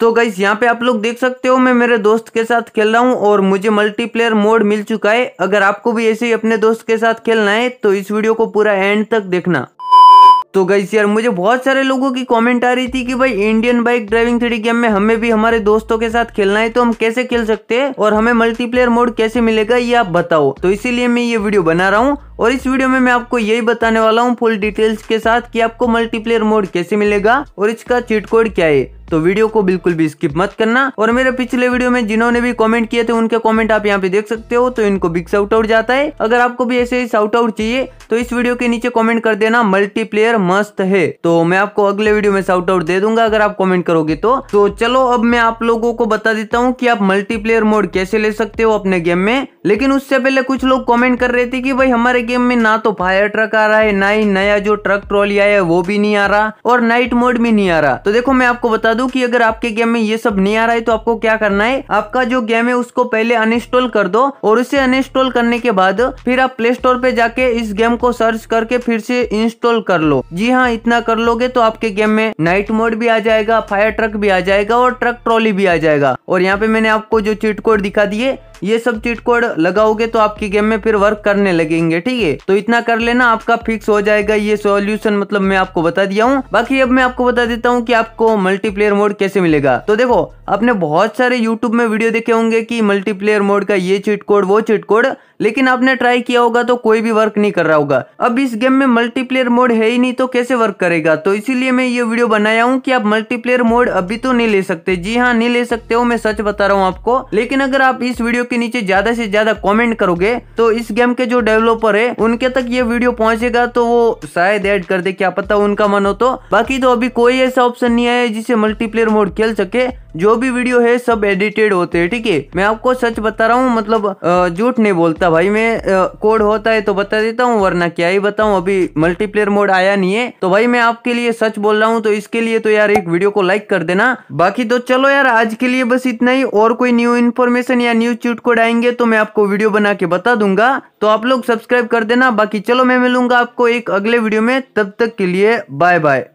तो गाइस यहाँ पे आप लोग देख सकते हो मैं मेरे दोस्त के साथ खेल रहा हूँ और मुझे मल्टीप्लेयर मोड मिल चुका है अगर आपको भी ऐसे ही अपने दोस्त के साथ खेलना है तो इस वीडियो को पूरा एंड तक देखना तो गाइस यार मुझे बहुत सारे लोगों की कमेंट आ रही थी कि भाई Indian bike driving three game में हमें भी हमारे दोस्तों के साथ खेलना है तो हम कैसे खेल सकते हैं और हमें मल्टीप्लेयर मोड कैसे मिलेगा ये आप बताओ तो इसीलिए मैं ये वीडियो बना रहा हूँ और इस वीडियो में मैं आपको यही बताने वाला हूँ फुल डिटेल्स के साथ की आपको मल्टीप्लेयर मोड कैसे मिलेगा और इसका चिटकोड कोड क्या है तो वीडियो को बिल्कुल भी स्किप मत करना और मेरे पिछले वीडियो में जिन्होंने भी कॉमेंट किए थे उनके कॉमेंट आप यहाँ पे देख सकते हो तो इनको बिग साउट आउट जाता है अगर आपको भी ऐसे ही साउट आउट चाहिए तो इस वीडियो के नीचे कॉमेंट कर देना मल्टीप्लेयर मस्त है तो मैं आपको अगले वीडियो में साउट आउट दे दूंगा अगर आप कॉमेंट करोगे तो तो चलो अब मैं आप लोगों को बता देता हूँ कि आप मल्टीप्लेयर मोड कैसे ले सकते हो अपने गेम में लेकिन उससे पहले कुछ लोग कमेंट कर रहे थे कि भाई हमारे गेम में ना तो फायर ट्रक आ रहा है ना ही नया जो ट्रक ट्रॉली आया है वो भी नहीं आ रहा और नाइट मोड भी नहीं आ रहा तो देखो मैं आपको बता दूं कि अगर आपके गेम में ये सब नहीं आ रहा है तो आपको क्या करना है आपका जो गेम है उसको पहले अनइंस्टॉल कर दो और उसे अनइंस्टॉल करने के बाद फिर आप प्ले स्टोर पे जाके इस गेम को सर्च करके फिर से इंस्टॉल कर लो जी हाँ इतना कर लोगे तो आपके गेम में नाइट मोड भी आ जाएगा फायर ट्रक भी आ जाएगा और ट्रक ट्रॉली भी आ जाएगा और यहाँ पे मैंने आपको जो चिट कोड दिखा दिए ये सब चीट कोड लगाओगे तो आपकी गेम में फिर वर्क करने लगेंगे ठीक है तो इतना कर लेना आपका फिक्स हो जाएगा ये सोल्यूशन मतलब मैं आपको बता दिया हूँ बाकी अब मैं आपको बता देता हूँ की आपको मल्टीप्लेयर मोड कैसे मिलेगा तो देखो आपने बहुत सारे यूट्यूब में वीडियो देखे होंगे की मल्टीप्लेयर मोड का ये चीट कोड वो चीट कोड लेकिन आपने ट्राई किया होगा तो कोई भी वर्क नहीं कर रहा होगा अब इस गेम में मल्टीप्लेयर मोड है ही नहीं तो कैसे वर्क करेगा तो इसीलिए मैं ये वीडियो बनाया हूँ कि आप मल्टीप्लेयर मोड अभी तो नहीं ले सकते जी हाँ नहीं ले सकते हो मैं सच बता रहा हूँ आपको लेकिन अगर आप इस वीडियो के नीचे ज्यादा से ज्यादा कमेंट करोगे तो इस गेम के जो डेवलपर है उनके तक ये वीडियो पहुंचेगा तो वो शायद ऐड कर दे क्या पता उनका मन हो तो बाकी तो अभी कोई ऐसा ऑप्शन नहीं आया जिसे मल्टीप्लेयर मोड खेल सके जो भी वीडियो है सब एडिटेड होते हैं ठीक है मैं आपको सच बता रहा हूँ मतलब झूठ नहीं बोलता भाई मैं कोड होता है तो बता देता हूँ वरना क्या ही बताऊँ अभी मल्टीप्लेयर मोड आया नहीं है तो भाई मैं आपके लिए सच बोल रहा हूँ तो इसके लिए तो यार एक वीडियो को लाइक कर देना बाकी तो चलो यार आज के लिए बस इतना ही और कोई न्यू इन्फॉर्मेशन या न्यू चूट डाउट कोड आएंगे तो मैं आपको वीडियो बना के बता दूंगा तो आप लोग सब्सक्राइब कर देना बाकी चलो मैं मिलूंगा आपको एक अगले वीडियो में तब तक के लिए बाय बाय